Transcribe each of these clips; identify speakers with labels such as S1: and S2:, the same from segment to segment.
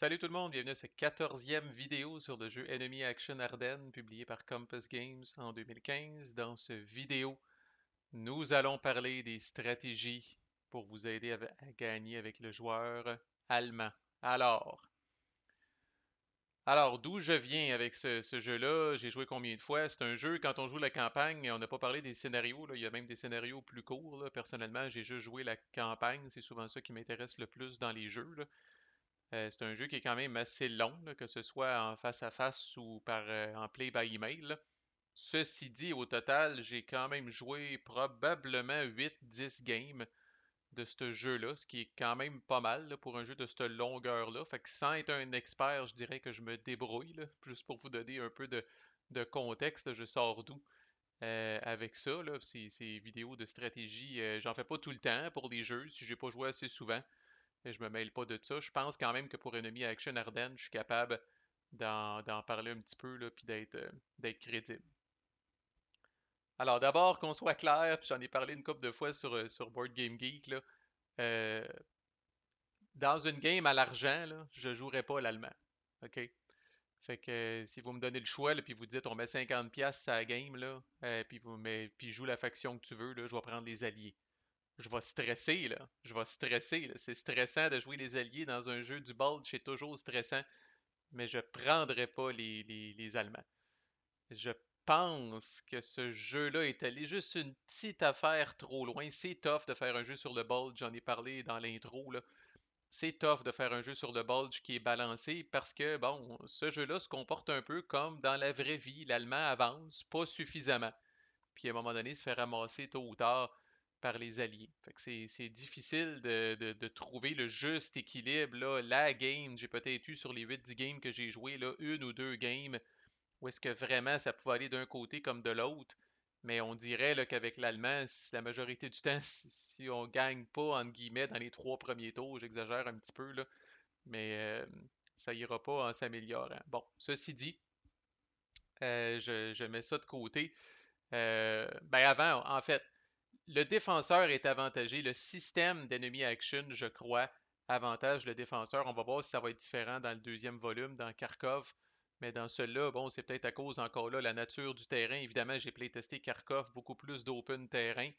S1: Salut tout le monde, bienvenue à cette quatorzième vidéo sur le jeu Enemy Action Ardenne, publié par Compass Games en 2015. Dans ce vidéo, nous allons parler des stratégies pour vous aider à, gagner avec le joueur allemand. Alors, alors, d'où je viens avec ce, jeu-là? J'ai joué combien de fois? C'est un jeu, quand on joue la campagne, on n'a pas parlé des scénarios. Il y a même des scénarios plus courts. Personnellement, j'ai juste joué la campagne. C'est souvent ça qui m'intéresse le plus dans les jeux. Euh, c'est un jeu qui est quand même assez long, que ce soit en face à face ou par, euh, en play by email. Ceci dit, au total, j'ai quand même joué probablement 8-10 games de ce jeu-là, ce qui est quand même pas mal pour un jeu de cette longueur-là. Fait que sans être un expert, je dirais que je me débrouille, juste pour vous donner un peu de, contexte, je sors d'où euh, avec ça. ces, vidéos de stratégie, j'en fais pas tout le temps pour les jeux, si j'ai pas joué assez souvent. Et je me mêle pas de ça. Je pense quand même que pour Enemy Action Ardenne, je suis capable d'en parler un petit peu, là, puis d'être euh, crédible. Alors d'abord, qu'on soit clair, j'en ai parlé une couple de fois sur, euh, sur Board Game Geek, euh, dans une game à l'argent, je ne jouerai pas l'allemand. OK? Fait que si vous me donnez le choix, là, puis vous dites on met 50$ à la game, là, puis, vous mais puis joue la faction que tu veux, je vais prendre les alliés je vais stresser, là. Je vais stresser. C'est stressant de jouer les alliés dans un jeu du bulge. c'est toujours stressant. Mais je ne prendrai pas les, les, Allemands. Je pense que ce jeu-là est allé juste une petite affaire trop loin. C'est tough de faire un jeu sur le bulge, j'en ai parlé dans l'intro. C'est tough de faire un jeu sur le bulge qui est balancé parce que, bon, ce jeu-là se comporte un peu comme dans la vraie vie. L'Allemand avance pas suffisamment. Puis à un moment donné, se fait ramasser tôt ou tard par les alliés. c'est difficile de, trouver le juste équilibre. Là. La game, j'ai peut-être eu sur les 8-10 games que j'ai joué, là, une ou deux games, où est-ce que vraiment ça pouvait aller d'un côté comme de l'autre. Mais on dirait qu'avec l'Allemand, la majorité du temps, si, on ne gagne pas, entre guillemets, dans les trois premiers tours, j'exagère un petit peu, là, mais euh, ça ira pas en s'améliorant. Bon, ceci dit, euh, je, mets ça de côté. Euh, ben avant, en fait, le défenseur est avantagé. Le système d'ennemi action, je crois, avantage le défenseur. On va voir si ça va être différent dans le deuxième volume, dans Kharkov. Mais dans celui-là, bon, c'est peut-être à cause encore là la nature du terrain. Évidemment, j'ai playtesté Kharkov, beaucoup plus d'open terrain.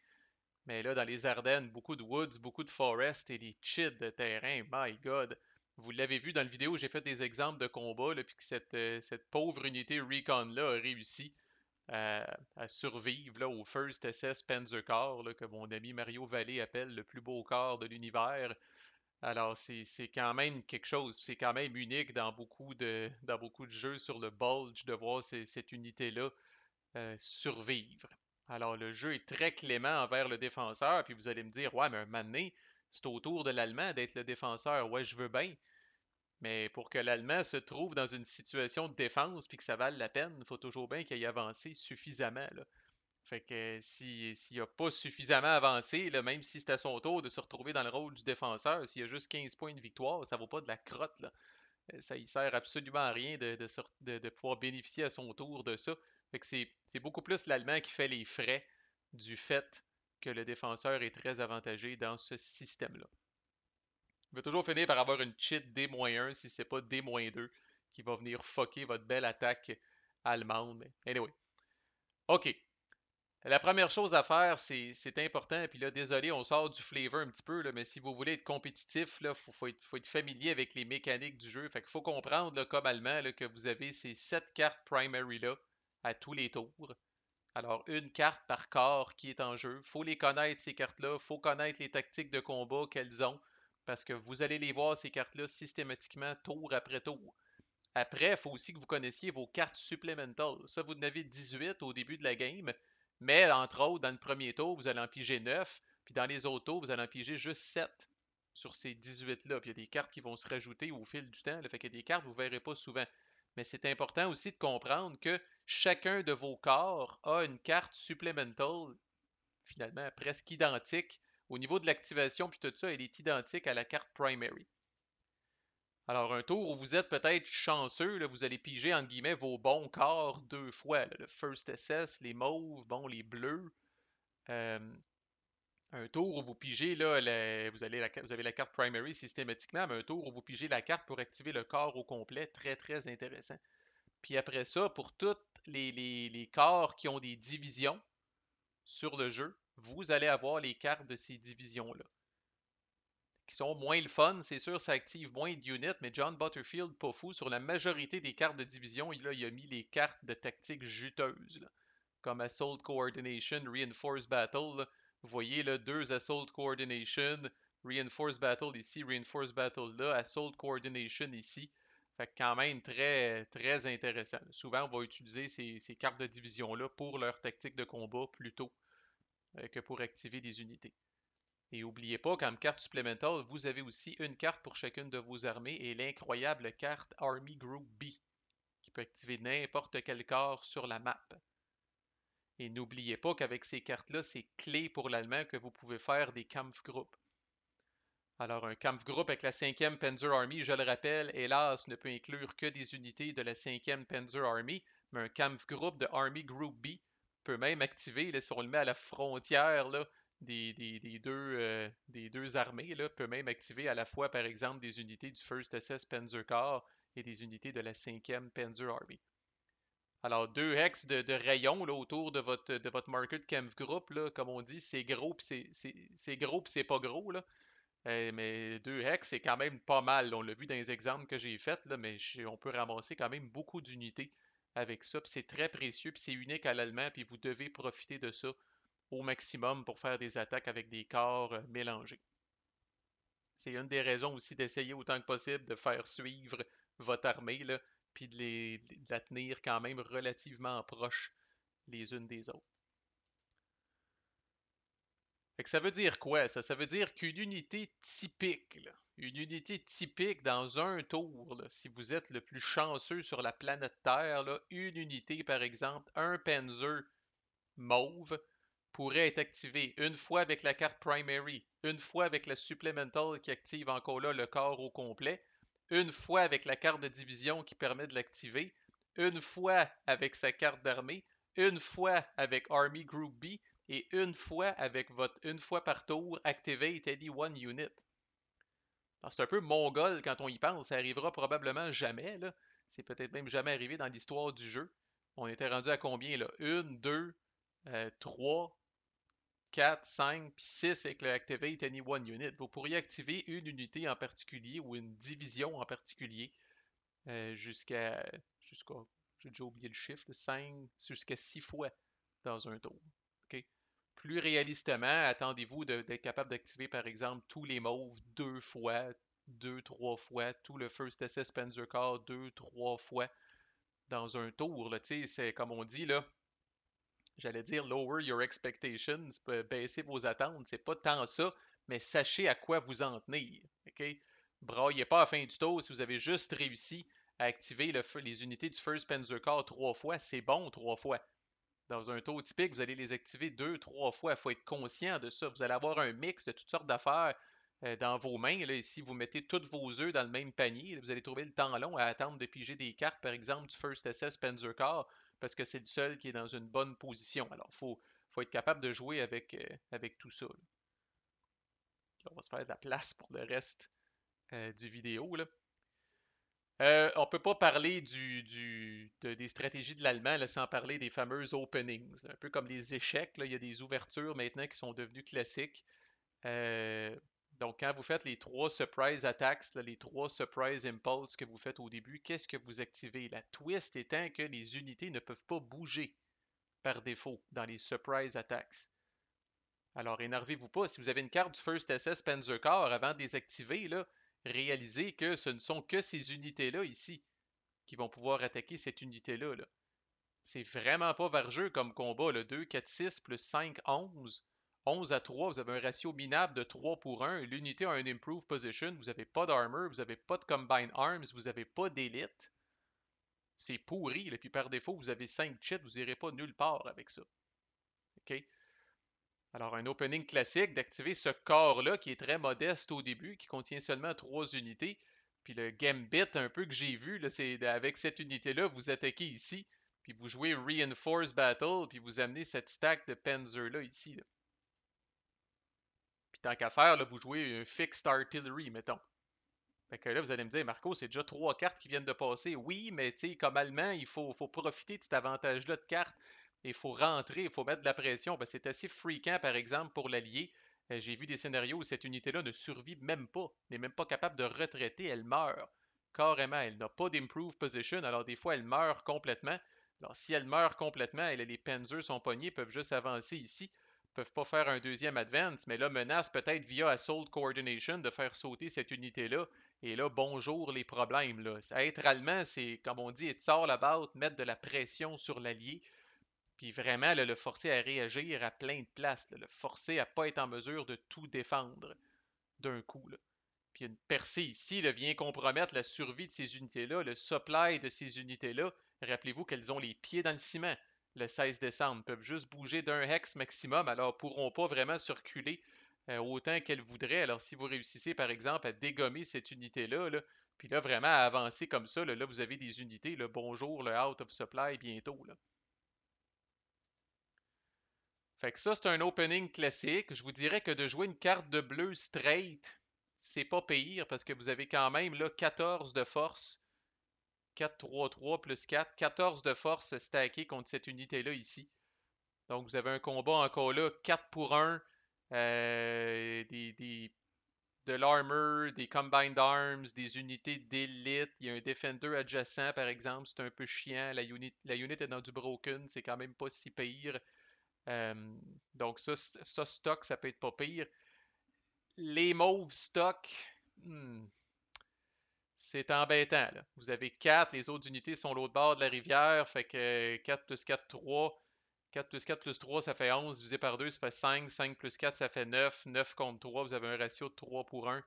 S1: Mais là, dans les Ardennes, beaucoup de woods, beaucoup de forest et des chids de terrain. My God! Vous l'avez vu dans le vidéo, j'ai fait des exemples de combats, puis que cette, euh, cette pauvre unité Recon-là a réussi à, survivre là, au First SS Panzer là, que mon ami Mario Vallée appelle le plus beau corps de l'univers. Alors, c'est quand même quelque chose, c'est quand même unique dans beaucoup, de, dans beaucoup de jeux sur le Bulge de voir cette unité-là euh, survivre. Alors, le jeu est très clément envers le défenseur, puis vous allez me dire, ouais, mais un c'est au tour de l'Allemand d'être le défenseur, ouais, je veux bien. Mais pour que l'Allemand se trouve dans une situation de défense puis que ça vale la peine, il faut toujours bien qu'il ait avancé suffisamment. Fait que euh, s'il n'a pas suffisamment avancé, même si c'est à son tour de se retrouver dans le rôle du défenseur, s'il a juste 15 points de victoire, ça vaut pas de la crotte. Euh, ça ne sert absolument à rien de, pouvoir bénéficier à son tour de ça. que c'est beaucoup plus l'Allemand qui fait les frais du fait que le défenseur est très avantagé dans ce système-là. Il va toujours finir par avoir une cheat D-1 si c'est pas D-2 qui va venir fucker votre belle attaque allemande. Anyway. OK. La première chose à faire, c'est important. Puis là, désolé, on sort du flavor un petit peu, mais si vous voulez être compétitif, il faut, être, familier avec les mécaniques du jeu. Fait qu'il faut comprendre, comme allemand, que vous avez ces sept cartes primary-là à tous les tours. Alors, une carte par corps qui est en jeu. Il faut les connaître, ces cartes-là. Il faut connaître les tactiques de combat qu'elles ont parce que vous allez les voir, ces cartes-là, systématiquement, tour après tour. Après, il faut aussi que vous connaissiez vos cartes supplémentaires. Ça, vous en avez 18 au début de la game, mais entre autres, dans le premier tour, vous allez en piger 9, puis dans les autres tours, vous allez en piger juste 7 sur ces 18-là. Puis il y a des cartes qui vont se rajouter au fil du temps. Le fait qu'il y a des cartes vous ne verrez pas souvent. Mais c'est important aussi de comprendre que chacun de vos corps a une carte supplémentaire, finalement presque identique au niveau de l'activation, puis tout ça, elle est identique à la carte primary. Alors, un tour où vous êtes peut-être chanceux, là, vous allez piger, entre guillemets, vos bons corps deux fois. le First SS, les mauves, bon, les bleus. Euh, un tour où vous pigez, là, vous, allez avez la carte primary systématiquement, mais un tour où vous pigez la carte pour activer le corps au complet, très, très intéressant. Puis après ça, pour tous les, les corps qui ont des divisions sur le jeu, vous allez avoir les cartes de ces divisions-là. Qui sont moins le fun, c'est sûr, ça active moins d'units, mais John Butterfield, pas fou, sur la majorité des cartes de division, il, a mis les cartes de tactique juteuses, comme Assault Coordination, Reinforced Battle. Vous voyez, là, deux Assault Coordination, Reinforced Battle ici, Reinforced Battle là, Assault Coordination ici. Fait quand même très, très intéressant. Souvent, on va utiliser ces, ces cartes de division-là pour leur tactique de combat plutôt euh, que pour activer des unités. Et n'oubliez pas, comme carte supplémentaire, vous avez aussi une carte pour chacune de vos armées et l'incroyable carte Army Group B, qui peut activer n'importe quel corps sur la map. Et n'oubliez pas qu'avec ces cartes-là, c'est clé pour l'allemand que vous pouvez faire des Kampfgruppen. Alors, un Kampfgruppen avec la 5e Panzer Army, je le rappelle, hélas, ne peut inclure que des unités de la 5e Panzer Army, mais un Kampfgruppen de Army Group B peut même activer, si on le met à la frontière des, deux, euh, des deux armées, là, peut même activer à la fois, par exemple, des unités du 1st SS Panzer Corps et des unités de la 5e Panzer Army. Alors, deux hex de, de rayon autour de votre, de votre Market Camp Group, comme on dit, c'est gros puis c'est gros c'est pas gros. Euh, mais deux hex, c'est quand même pas mal. On l'a vu dans les exemples que j'ai faits, mais on peut ramasser quand même beaucoup d'unités avec ça. c'est très précieux, puis c'est unique à l'allemand, puis vous devez profiter de ça au maximum pour faire des attaques avec des corps euh, mélangés. C'est une des raisons aussi d'essayer autant que possible de faire suivre votre armée, puis de, la tenir quand même relativement proche les unes des autres. ça veut dire quoi ça? veut dire qu'une unité typique, une unité typique dans un tour, si vous êtes le plus chanceux sur la planète Terre, une unité, par exemple, un Panzer mauve pourrait être activée une fois avec la carte primary, une fois avec la supplemental qui active encore là le corps au complet, une fois avec la carte de division qui permet de l'activer, une fois avec sa carte d'armée, une fois avec Army Group B et une fois avec votre une fois par tour Activate Any One Unit. C'est un peu mongol quand on y pense. Ça arrivera probablement jamais. Là. C'est peut-être même jamais arrivé dans l'histoire du jeu. On était rendu à combien là? Une, deux, 3, euh, trois, quatre, cinq, puis six avec le Activate Any One Unit. Vous pourriez activer une unité en particulier ou une division en particulier euh, jusqu'à. Jusqu'à j'ai déjà oublié le chiffre, 5 jusqu'à 6 fois dans un tour. Plus réalistement, attendez-vous d'être capable d'activer, par exemple, tous les mauves deux fois, deux, trois fois, tout le First SS Corps deux, trois fois dans un tour. C'est comme on dit, là, j'allais dire lower your expectations, baisser vos attentes. C'est pas tant ça, mais sachez à quoi vous en tenir. OK? Braillez pas à la fin du tour si vous avez juste réussi à activer les unités du First Panzer Corps trois fois, c'est bon trois fois dans un taux typique, vous allez les activer deux, trois fois. Il faut être conscient de ça. Vous allez avoir un mix de toutes sortes d'affaires euh, dans vos mains. Là, si vous mettez tous vos œufs dans le même panier, vous allez trouver le temps long à attendre de piger des cartes, par exemple, du First SS Corps, parce que c'est le seul qui est dans une bonne position. Alors, il faut, faut, être capable de jouer avec, euh, avec tout ça. On va se faire de la place pour le reste euh, du vidéo. Là. Euh, on ne peut pas parler du, des stratégies de l'allemand sans parler des fameuses openings. Un peu comme les échecs, il y a des ouvertures maintenant qui sont devenues classiques. Euh, donc, quand vous faites les trois surprise attacks, les trois surprise impulses que vous faites au début, qu'est-ce que vous activez? La twist étant que les unités ne peuvent pas bouger par défaut dans les surprise attacks. Alors, énervez-vous pas. Si vous avez une carte du First SS Panzer Corps avant de désactiver, là, réaliser que ce ne sont que ces unités-là ici qui vont pouvoir attaquer cette unité-là. -là, c'est vraiment pas vargeux comme combat. Le 2, 4, 6 plus 5, 11. 11 à 3, vous avez un ratio minable de 3 pour 1. L'unité a un improved position. Vous n'avez pas d'armor, vous n'avez pas de combine arms, vous n'avez pas d'élite. C'est pourri. Et puis par défaut, vous avez 5 cheats, vous n'irez pas nulle part avec ça. OK? Alors, un opening classique d'activer ce corps-là qui est très modeste au début, qui contient seulement trois unités. Puis le gambit un peu que j'ai vu, c'est avec cette unité-là, vous attaquez ici, puis vous jouez Reinforce Battle, puis vous amenez cette stack de Panzer-là ici. Puis tant qu'à faire, là, vous jouez un Fixed Artillery, mettons. Fait que là, vous allez me dire, Marco, c'est déjà trois cartes qui viennent de passer. Oui, mais comme allemand, il faut, faut profiter de cet avantage-là de cartes il faut rentrer, il faut mettre de la pression. Ben, c'est assez fréquent, par exemple, pour l'allié. Euh, j'ai vu des scénarios où cette unité-là ne survit même pas, n'est même pas capable de retraiter, elle meurt. Carrément, elle n'a pas d'improved position, alors des fois elle meurt complètement. Alors si elle meurt complètement, elle et les Panzers sont pognés, peuvent juste avancer ici, peuvent pas faire un deuxième advance, mais là menace peut-être via Assault Coordination de faire sauter cette unité-là. Et là, bonjour les problèmes. Être allemand, c'est comme on dit, sort la about, mettre de la pression sur l'allié. Puis vraiment, le forcer à réagir à plein de places, le forcer à pas être en mesure de tout défendre d'un coup. Puis une percée ici vient compromettre la survie de ces unités-là, le supply de ces unités-là. Rappelez-vous qu'elles ont les pieds dans le ciment le 16 décembre, peuvent juste bouger d'un hex maximum, alors pourront pas vraiment circuler euh, autant qu'elles voudraient. Alors si vous réussissez par exemple à dégommer cette unité-là, puis là vraiment à avancer comme ça, là, vous avez des unités, le bonjour, le out of supply bientôt. Là. Fait que ça, c'est un opening classique. Je vous dirais que de jouer une carte de bleu straight, c'est pas pire parce que vous avez quand même là, 14 de force. 4, 3, 3 plus 4. 14 de force stackée contre cette unité-là ici. Donc vous avez un combat encore là, 4 pour 1. Euh, de l'armor, des combined arms, des unités d'élite. Il y a un defender adjacent par exemple. C'est un peu chiant. La unité la est dans du broken. C'est quand même pas si pire. Euh, donc ça, stock, ça peut être pas pire. Les mauves stock, hmm, c'est embêtant. Vous avez 4, les autres unités sont l'autre bord de la rivière, fait que 4 plus 4, 3. 4 plus 4 plus 3, ça fait 11, divisé par 2, ça fait 5. 5 plus 4, ça fait 9. 9 contre 3, vous avez un ratio de 3 pour 1.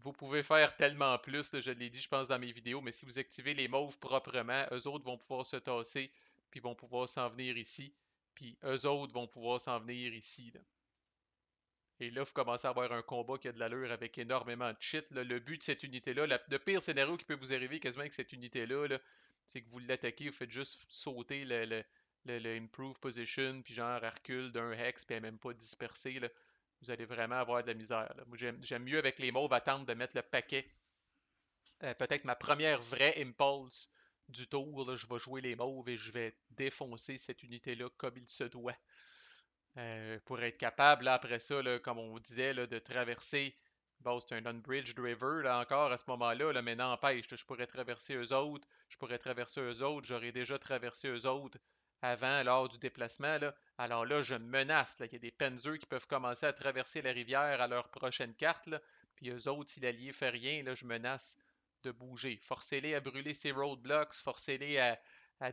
S1: Vous pouvez faire tellement plus, je l'ai dit, je pense, dans mes vidéos, mais si vous activez les mauves proprement, eux autres vont pouvoir se tasser, puis vont pouvoir s'en venir ici. Puis eux autres vont pouvoir s'en venir ici. Et là, vous commencez à avoir un combat qui a de l'allure avec énormément de cheat. Le but de cette unité-là, le pire scénario qui peut vous arriver quasiment avec cette unité-là, c'est que vous l'attaquez, vous faites juste sauter le, position, puis genre recule d'un hex, puis elle même pas dispersée. Vous allez vraiment avoir de la misère. Moi, J'aime mieux avec les mauves attendre de mettre le paquet. Euh, peut-être ma première vraie impulse du tour, je vais jouer les mauves et je vais défoncer cette unité-là comme il se doit. Euh, pour être capable, après ça, comme on disait, de traverser. Bon, c'est un unbridged river, là encore, à ce moment-là, là, mais n'empêche, je pourrais traverser eux autres, je pourrais traverser eux autres, j'aurais déjà traversé eux autres avant, lors du déplacement. Alors là, je menace. il y a des Panzers qui peuvent commencer à traverser la rivière à leur prochaine carte. Puis eux autres, si l'allié fait rien, là, je menace de bouger. Forcez-les à brûler ses roadblocks, forcez-les à,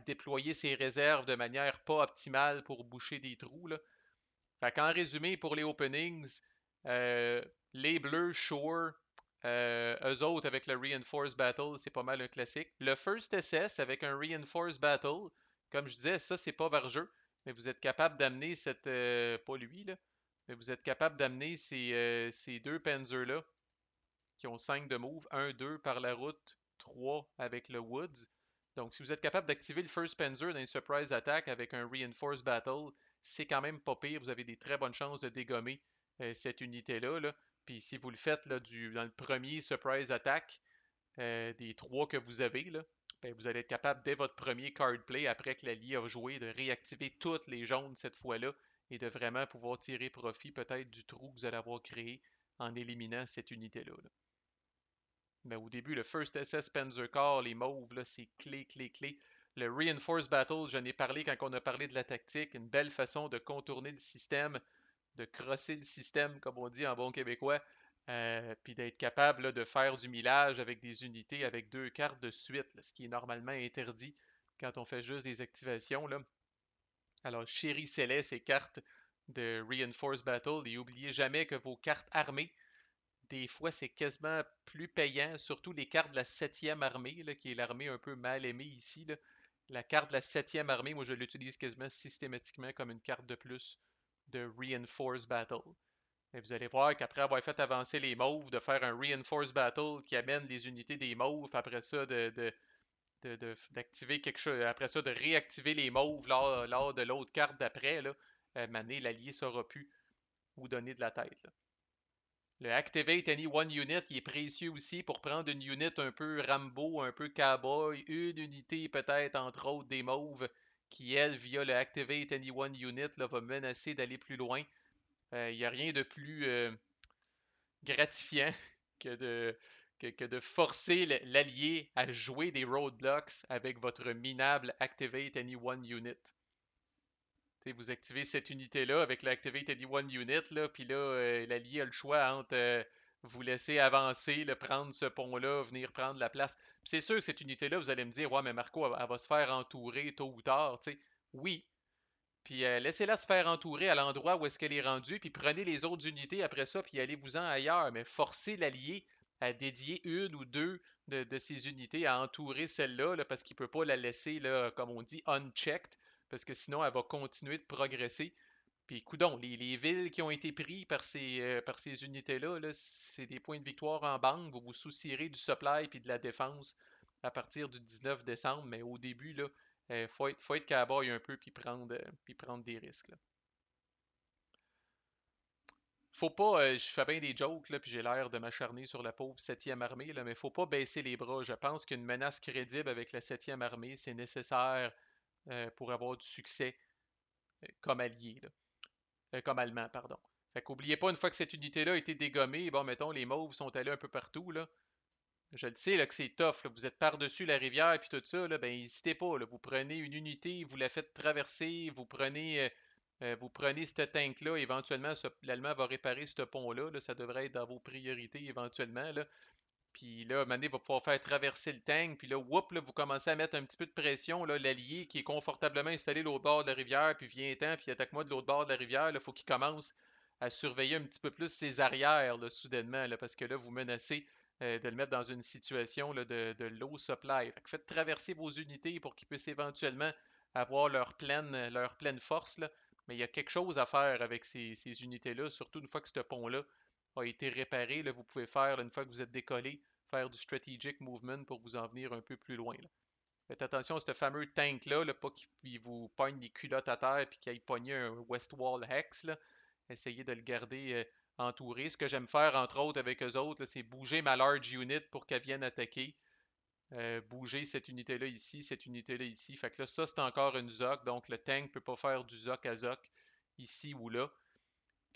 S1: déployer ses réserves de manière pas optimale pour boucher des trous. Fait en résumé, pour les openings, euh, les bleus, Shore, euh, eux autres avec le Reinforced Battle, c'est pas mal un classique. Le First SS avec un Reinforced Battle, comme je disais, ça c'est pas jeu. mais vous êtes capable d'amener cette. Euh, pas lui, là, mais vous êtes capable d'amener ces, ces deux panzers-là qui ont 5 de move, 1, 2 par la route, 3 avec le Woods. Donc, si vous êtes capable d'activer le First Panzer dans une surprise attack avec un Reinforced Battle, c'est quand même pas pire. Vous avez des très bonnes chances de dégommer euh, cette unité-là. Puis si vous le faites dans le premier surprise attack, euh, des 3 que vous avez, ben, vous allez être capable, dès votre premier card play, après que l'allié a joué, de réactiver toutes les jaunes cette fois-là et de vraiment pouvoir tirer profit peut-être du trou que vous allez avoir créé en éliminant cette unité-là. là ben, au début, le First SS Panzer Corps, les mauves, là, c'est clé, clé, clé. Le reinforce Battle, j'en ai parlé quand on a parlé de la tactique, une belle façon de contourner le système, de crosser le système, comme on dit en bon québécois, euh, puis d'être capable de faire du millage avec des unités, avec deux cartes de suite, ce qui est normalement interdit quand on fait juste des activations. Là. Alors, chérie, les ces cartes de reinforce Battle, et n'oubliez jamais que vos cartes armées des fois, c'est quasiment plus payant, surtout les cartes de la 7e armée, qui est l'armée un peu mal aimée ici. La carte de la 7e armée, moi, je l'utilise quasiment systématiquement comme une carte de plus de Reinforce Battle. Et vous allez voir qu'après avoir fait avancer les mauves, de faire un Reinforce Battle qui amène les unités des mauves, après ça, de, d'activer quelque chose, après ça, de réactiver les mauves lors, de l'autre carte d'après, là, l'allié euh, l'allié saura plus vous donner de la tête. Le Activate Any One Unit, il est précieux aussi pour prendre une unit un peu Rambo, un peu Cowboy, une unité peut-être entre autres des mauves qui, elle, via le Activate Any One Unit, va menacer d'aller plus loin. Euh, il n'y a rien de plus euh, gratifiant que de, que de forcer l'allié à jouer des roadblocks avec votre minable Activate Any One Unit vous activez cette unité-là avec l'Activate One Unit, là, puis là, euh, l'allié a le choix entre euh, vous laisser avancer, le prendre ce pont-là, venir prendre la place. c'est sûr que cette unité-là, vous allez me dire, ouais, mais Marco, elle, va se faire entourer tôt ou tard, Oui. Puis euh, laissez-la se faire entourer à l'endroit où est-ce qu'elle est rendue, puis prenez les autres unités après ça, puis allez-vous-en ailleurs. Mais forcez l'allié à dédier une ou deux de, ces unités à entourer celle-là, là, parce qu'il ne peut pas la laisser, là, comme on dit, unchecked parce que sinon, elle va continuer de progresser. Puis, coudon, les, villes qui ont été prises par ces, euh, ces unités-là, c'est des points de victoire en banque. Vous vous soucierez du supply et de la défense à partir du 19 décembre, mais au début, il euh, faut être, faut être un peu puis prendre, euh, prendre des risques. Faut pas, je fais bien des jokes, là, puis j'ai l'air de m'acharner sur la pauvre 7e armée, là, mais faut pas baisser les bras. Je pense qu'une menace crédible avec la 7e armée, c'est nécessaire euh, pour avoir du succès euh, comme allié, euh, comme allemand, pardon. Fait qu'oubliez pas, une fois que cette unité-là a été dégommée, bon, mettons, les mauves sont allés un peu partout, là. Je le sais, là, que c'est tough, Vous êtes par-dessus la rivière et tout ça, là, ben, n'hésitez pas, Vous prenez une unité, vous la faites traverser, vous prenez... vous prenez cette tank-là, éventuellement, l'Allemand va réparer ce pont-là. Là, ça devrait être dans vos priorités éventuellement. Puis là, Mané va pouvoir faire traverser le tank. Puis là, whoop, vous commencez à mettre un petit peu de pression. L'allié qui est confortablement installé l'autre bord de la rivière, puis vient temps, puis attaque-moi de l'autre bord de la rivière. Il faut qu'il commence à surveiller un petit peu plus ses arrières, soudainement, là, parce que là, vous menacez euh, de le mettre dans une situation de, de, low supply. faites traverser vos unités pour qu'ils puissent éventuellement avoir leur pleine, leur pleine force. Là. Mais il y a quelque chose à faire avec ces, unités-là, surtout une fois que ce pont-là a été réparé. Là, vous pouvez faire, une fois que vous êtes décollé, faire du strategic movement pour vous en venir un peu plus loin. Faites attention à ce fameux tank-là, pas qu'il vous pogne les culottes à terre et qu'il aille pogner un West Wall Hex. Essayez de le garder euh, entouré. Ce que j'aime faire, entre autres, avec eux autres, c'est bouger ma large unit pour qu'elle vienne attaquer. Euh, bouger cette unité-là ici, cette unité-là ici. Fait que là, ça, c'est encore une ZOC. Donc, le tank ne peut pas faire du ZOC à ZOC ici ou là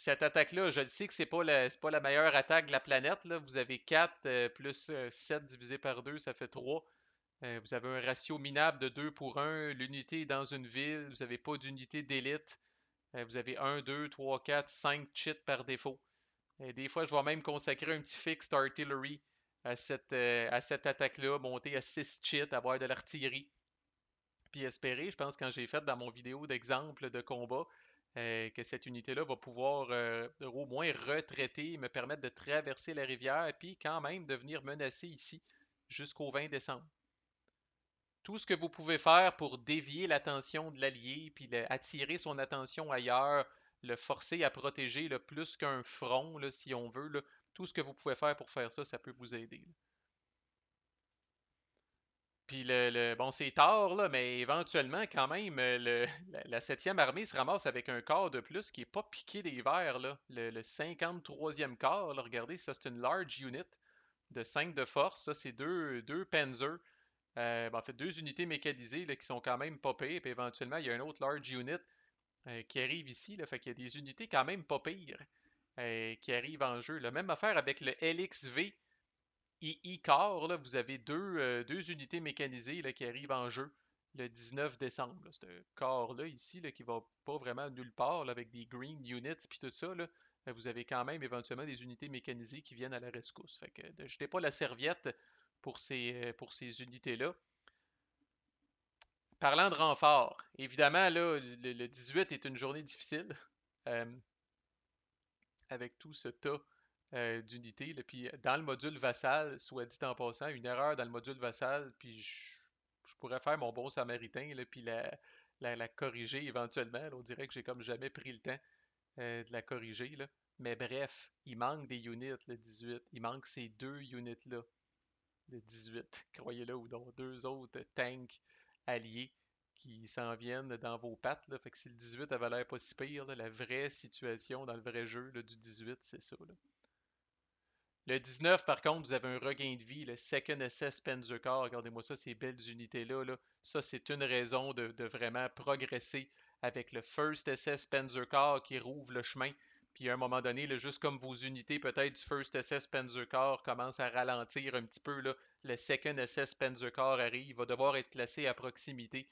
S1: cette attaque-là, je le sais que ce pas pas la meilleure attaque de la planète. Là. Vous avez 4 euh, plus 7 euh, divisé par 2, ça fait 3. Euh, vous avez un ratio minable de 2 pour 1. L'unité est dans une ville. Vous n'avez pas d'unité d'élite. vous avez 1, 2, 3, 4, 5 cheats par défaut. Et des fois, je vais même consacrer un petit fixed artillery à cette, à cette attaque-là, monter à 6 cheats, avoir de l'artillerie. Puis espérer, je pense, quand j'ai fait dans mon vidéo d'exemple de combat, euh, que cette unité-là va pouvoir euh, au moins retraiter, me permettre de traverser la rivière, et puis quand même de venir menacer ici jusqu'au 20 décembre. Tout ce que vous pouvez faire pour dévier l'attention de l'allié, puis attirer son attention ailleurs, le forcer à protéger le plus qu'un front, si on veut, tout ce que vous pouvez faire pour faire ça, ça peut vous aider. Puis le, bon, c'est tard, là, mais éventuellement, quand même, euh, le, la, e armée se ramasse avec un corps de plus qui n'est pas piqué des verres. Là. Le, 53e corps, regardez, ça c'est une large unit de 5 de force. Ça, c'est deux, deux Panzer. Euh, ben, en fait, deux unités mécanisées là, qui sont quand même popées. Puis éventuellement, il y a un autre large unit euh, qui arrive ici. Là, fait qu'il y a des unités quand même pas pires qui arrivent en jeu. La Même affaire avec le LXV et Corps, là, vous avez euh, deux, unités mécanisées là, qui arrivent en jeu le 19 décembre. C'est corps-là ici là, qui va pas vraiment nulle part avec des green units et tout ça. Vous avez quand même éventuellement des unités mécanisées qui viennent à la rescousse. que ne jetez pas la serviette pour ces, euh, pour ces unités-là. Parlant de renfort, évidemment, là, le, 18 est une journée difficile. Euh, avec tout ce tas d'unités euh, d'unité. Puis euh, dans le module vassal, soit dit en passant, une erreur dans le module vassal, puis je, pourrais faire mon bon samaritain, là, puis la, corriger éventuellement. on dirait que j'ai comme jamais pris le temps euh, de la corriger. Mais bref, il manque des units, le 18. Il manque ces deux units-là, le 18, croyez-le ou non, deux autres tanks alliés qui s'en viennent dans vos pattes. Là. Fait que si le 18 avait l'air pas si pire, la vraie situation dans le vrai jeu du 18, c'est ça. Là. Le 19, par contre, vous avez un regain de vie. Le Second SS Corps, regardez-moi ça, ces belles unités-là. Ça, c'est une raison de, vraiment progresser avec le First SS Corps qui rouvre le chemin. Puis à un moment donné, juste comme vos unités peut-être du First SS Corps commencent à ralentir un petit peu, le Second SS Corps arrive, il va devoir être placé à proximité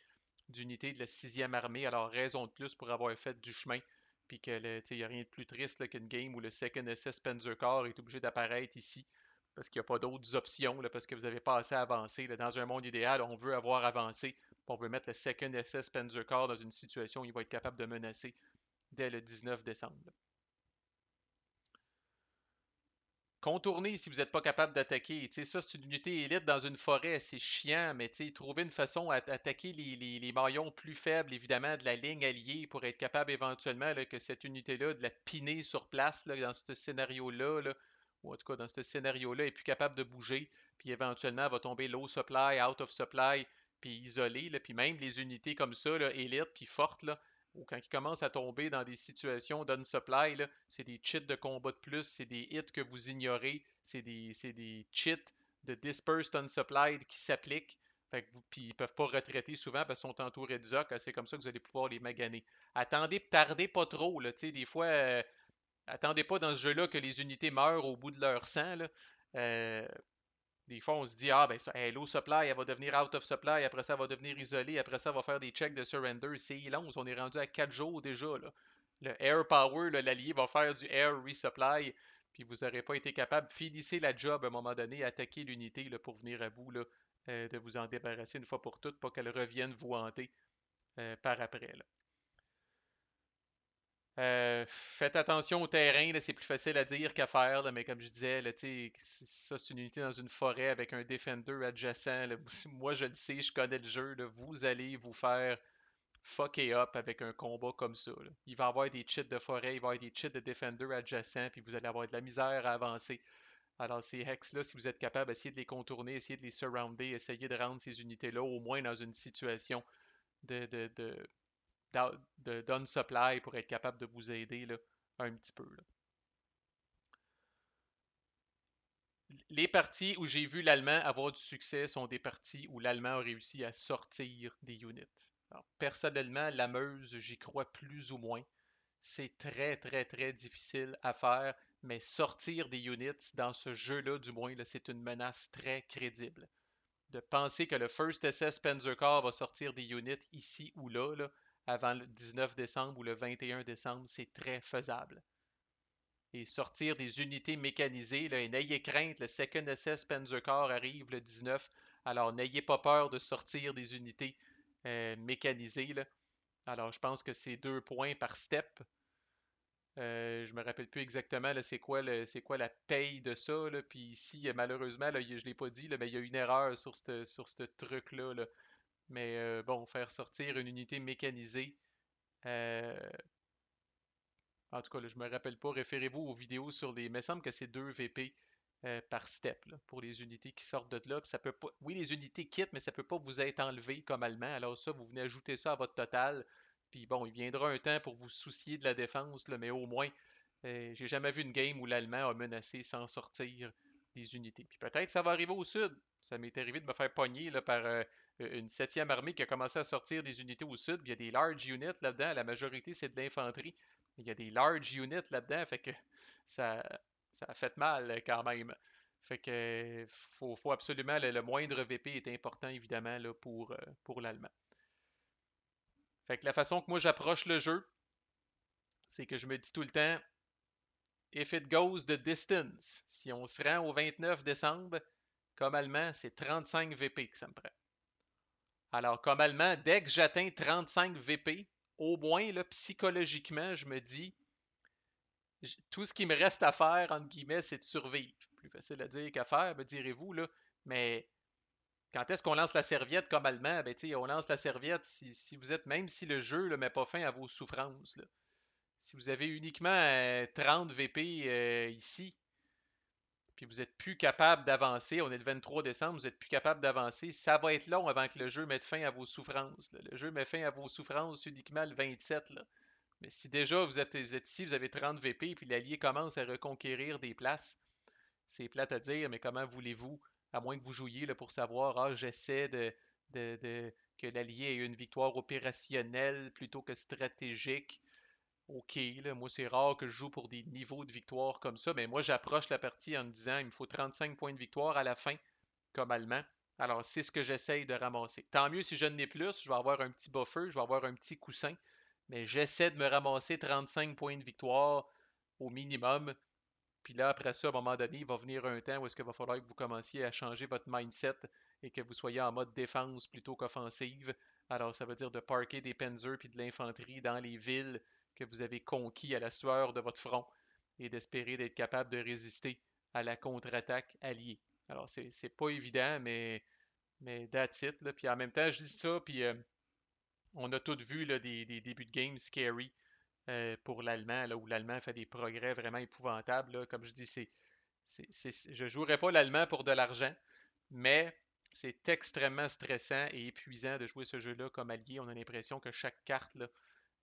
S1: d'unités de la 6e armée. Alors raison de plus pour avoir fait du chemin puis qu'il n'y a rien de plus triste qu'une game où le second SS Corps est obligé d'apparaître ici parce qu'il n'y a pas d'autres options, parce que vous avez pas assez avancé. Dans un monde idéal, on veut avoir avancé. On veut mettre le second SS Corps dans une situation où il va être capable de menacer dès le 19 décembre. contourner si vous n'êtes pas capable d'attaquer. Ça, c'est une unité élite dans une forêt, c'est chiant, mais trouver une façon à attaquer les, les, maillons plus faibles, évidemment, de la ligne alliée pour être capable éventuellement que cette unité-là, de la piner sur place dans ce scénario-là, ou en tout cas dans ce scénario-là, est plus capable de bouger, puis éventuellement va tomber low supply, out of supply, puis isolée, puis même les unités comme ça, élite, puis fortes, là, ou quand ils commencent à tomber dans des situations d'un supply, c'est des cheats de combat de plus, c'est des hits que vous ignorez, c'est des, des cheats de dispersed unsupplied qui s'appliquent. Puis ils peuvent pas retraiter souvent parce qu'ils sont entourés de Zoc. C'est comme ça que vous allez pouvoir les maganer. Attendez, tardez pas trop. Là, des fois, euh, attendez pas dans ce jeu-là que les unités meurent au bout de leur sang. Euh, des fois, on se dit, ah, ben, ça, supply, elle va devenir out of supply, après ça, elle va devenir isolée, après ça, elle va faire des checks de surrender. c'est 11, on est rendu à 4 jours déjà. Là. Le air power, l'allié va faire du air resupply, puis vous n'aurez pas été capable. Finissez la job à un moment donné, attaquez l'unité pour venir à bout, là, euh, de vous en débarrasser une fois pour toutes, pas qu'elle revienne vous hanter euh, par après. Là. Euh, faites attention au terrain, c'est plus facile à dire qu'à faire, mais comme je disais, là, ça c'est une unité dans une forêt avec un Defender adjacent. moi je le sais, je connais le jeu, vous allez vous faire fucker up avec un combat comme ça. Il va y avoir des cheats de forêt, il va y avoir des cheats de Defender adjacent, puis vous allez avoir de la misère à avancer. Alors ces hex là si vous êtes capable, essayez de les contourner, essayez de les surrounder, essayez de rendre ces unités-là au moins dans une situation de de Don Supply pour être capable de vous aider un petit peu. Les parties où j'ai vu l'allemand avoir du succès sont des parties où l'allemand a réussi à sortir des units. personnellement, la Meuse, j'y crois plus ou moins. C'est très, très, très difficile à faire, mais sortir des units dans ce jeu-là, du moins, c'est une menace très crédible. De penser que le First SS Panzer Corps va sortir des units ici ou là avant le 19 décembre ou le 21 décembre, c'est très faisable. Et sortir des unités mécanisées, là, et n'ayez crainte, le second SS Panzer Corps arrive le 19, alors n'ayez pas peur de sortir des unités euh, mécanisées. Alors je pense que c'est deux points par step. Je euh, je me rappelle plus exactement c'est quoi, la paye de ça. Là. Puis ici, malheureusement, là, je ne l'ai pas dit, là, mais il y a une erreur sur ce truc-là. là mais euh, bon, faire sortir une unité mécanisée. Euh, en tout cas, là, je me rappelle pas. Référez-vous aux vidéos sur les. Il semble que c'est deux VP euh, par step pour les unités qui sortent de là. ça peut Oui, les unités quittent, mais ça ne peut pas vous être enlevé comme allemand. Alors ça, vous venez ajouter ça à votre total. Puis bon, il viendra un temps pour vous soucier de la défense, mais au moins, j'ai jamais vu une game où l'Allemand a menacé sans sortir des unités. Puis peut-être que ça va arriver au sud. Ça m'est arrivé de me faire pogner par euh, une 7e armée qui a commencé à sortir des unités au sud. il y a des large units là-dedans. La majorité, c'est de l'infanterie. Il y a des large units là-dedans. Fait que ça, ça a fait mal euh, quand même. Fait que faut, absolument, le, moindre VP est important évidemment là, pour, euh, pour l'allemand. Fait que la façon que moi j'approche le jeu, c'est que je me dis tout le temps, if it goes the distance, si on se rend au 29 décembre, comme allemand, c'est 35 VP que ça me prend. Alors, comme Allemand, dès que j'atteins 35 VP, au moins psychologiquement, je me dis tout ce qui me reste à faire, entre guillemets, c'est de survivre. Plus facile à dire qu'à faire, me direz-vous, là. Mais quand est-ce qu'on lance la serviette comme allemand? Ben, on lance la serviette si, vous êtes, même si le jeu ne met pas fin à vos souffrances. Si vous avez uniquement 30 euh, VP euh, ici, puis vous n'êtes plus capable d'avancer, on est le 23 décembre, vous n'êtes plus capable d'avancer, ça va être long avant que le jeu mette fin à vos souffrances. Le jeu met fin à vos souffrances uniquement le 27. Mais si déjà vous êtes, vous êtes ici, vous avez 30 VP, puis l'allié commence à reconquérir des places, c'est plate à dire, mais comment voulez-vous, à moins que vous jouiez là, pour savoir, ah, j'essaie de, que l'allié ait une victoire opérationnelle plutôt que stratégique, OK, moi, c'est rare que je joue pour des niveaux de victoire comme ça, mais moi, j'approche la partie en me disant il me faut 35 points de victoire à la fin, comme Allemand. Alors, c'est ce que j'essaye de ramasser. Tant mieux si je ai plus, je vais avoir un petit buffer, je vais avoir un petit coussin, mais j'essaie de me ramasser 35 points de victoire au minimum. Puis là, après ça, à un moment donné, il va venir un temps où est-ce qu'il va falloir que vous commenciez à changer votre mindset et que vous soyez en mode défense plutôt qu'offensive. Alors, ça veut dire de parquer des panzers puis de l'infanterie dans les villes que vous avez conquis à la sueur de votre front et d'espérer d'être capable de résister à la contre-attaque alliée. Alors, c'est pas évident, mais, mais that's it. Puis en même temps, je dis ça, puis euh, on a tous vu des, débuts de game scary euh, pour l'Allemand, là où l'Allemand fait des progrès vraiment épouvantables. Comme je dis, c'est, je ne jouerai pas l'Allemand pour de l'argent, mais c'est extrêmement stressant et épuisant de jouer ce jeu-là comme allié. On a l'impression que chaque carte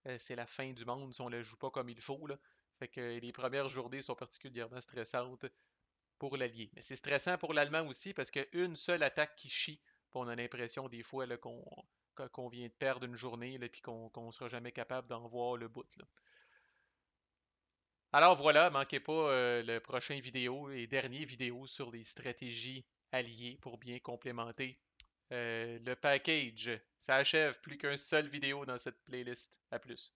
S1: euh, c'est la fin du monde si on ne le joue pas comme il faut. Fait que les premières journées sont particulièrement stressantes pour l'allié. Mais c'est stressant pour l'Allemand aussi parce qu'une seule attaque qui chie, on a l'impression des fois qu'on vient de perdre une journée et qu'on ne sera jamais capable d'en voir le bout. Alors voilà, manquez pas euh, le prochain vidéo et dernier vidéo sur les stratégies alliées pour bien complémenter euh, le package. Ça achève plus qu'un seul vidéo dans cette playlist, à plus.